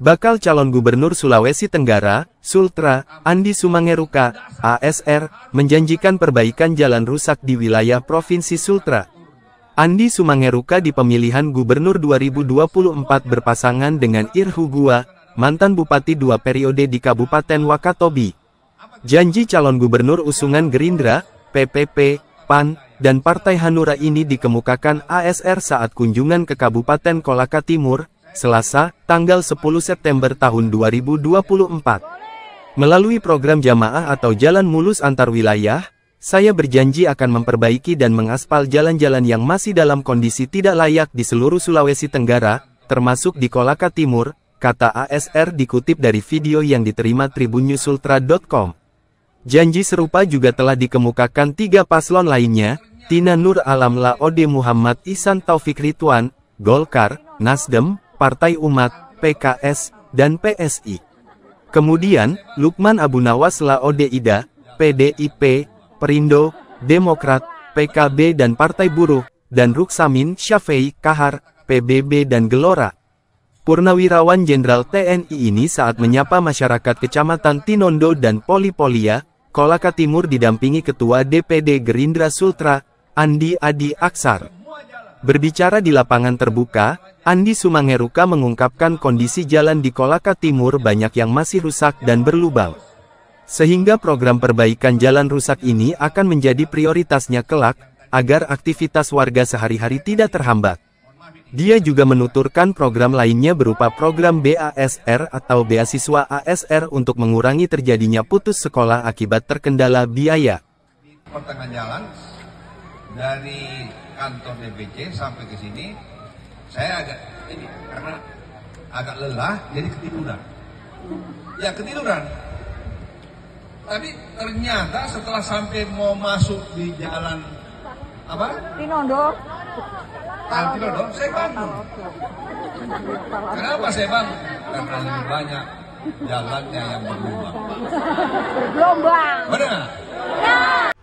Bakal calon gubernur Sulawesi Tenggara, Sultra, Andi Sumangeruka, ASR, menjanjikan perbaikan jalan rusak di wilayah Provinsi Sultra. Andi Sumangeruka di pemilihan gubernur 2024 berpasangan dengan Irhugua, mantan bupati dua periode di Kabupaten Wakatobi. Janji calon gubernur usungan Gerindra, PPP, PAN, dan Partai Hanura ini dikemukakan ASR saat kunjungan ke Kabupaten Kolaka Timur, Selasa, tanggal 10 September tahun 2024. Melalui program jamaah atau jalan mulus antar wilayah, saya berjanji akan memperbaiki dan mengaspal jalan-jalan yang masih dalam kondisi tidak layak di seluruh Sulawesi Tenggara, termasuk di Kolaka Timur, kata ASR dikutip dari video yang diterima tribunnewsultra.com. Janji serupa juga telah dikemukakan tiga paslon lainnya, Tina Nur Alam Laode Muhammad Isan Taufik Ridwan, Golkar, Nasdem, Partai Umat, PKS, dan PSI. Kemudian, Lukman Abu Nawas Laodeida, PDIP, Perindo, Demokrat, PKB dan Partai Buruh, dan Ruksamin Syafei Kahar, PBB dan Gelora. Purnawirawan Jenderal TNI ini saat menyapa masyarakat Kecamatan Tinondo dan Polipolia, Kolaka Timur didampingi Ketua DPD Gerindra Sultra, Andi Adi Aksar. Berbicara di lapangan terbuka, Andi Sumangeruka mengungkapkan kondisi jalan di Kolaka Timur banyak yang masih rusak dan berlubang. Sehingga program perbaikan jalan rusak ini akan menjadi prioritasnya kelak, agar aktivitas warga sehari-hari tidak terhambat. Dia juga menuturkan program lainnya berupa program BASR atau Beasiswa ASR untuk mengurangi terjadinya putus sekolah akibat terkendala biaya. Pertengahan jalan, dari kantor DPC sampai ke sini saya agak ini karena agak lelah jadi ketiduran. Ya ketiduran. Tapi ternyata setelah sampai mau masuk di jalan apa? Tinondo. Jalan Tinondo, saya bangun. Kenapa saya bangun? Karena lebih banyak jalannya yang berlubang. Bergelombang. Benar? Ya.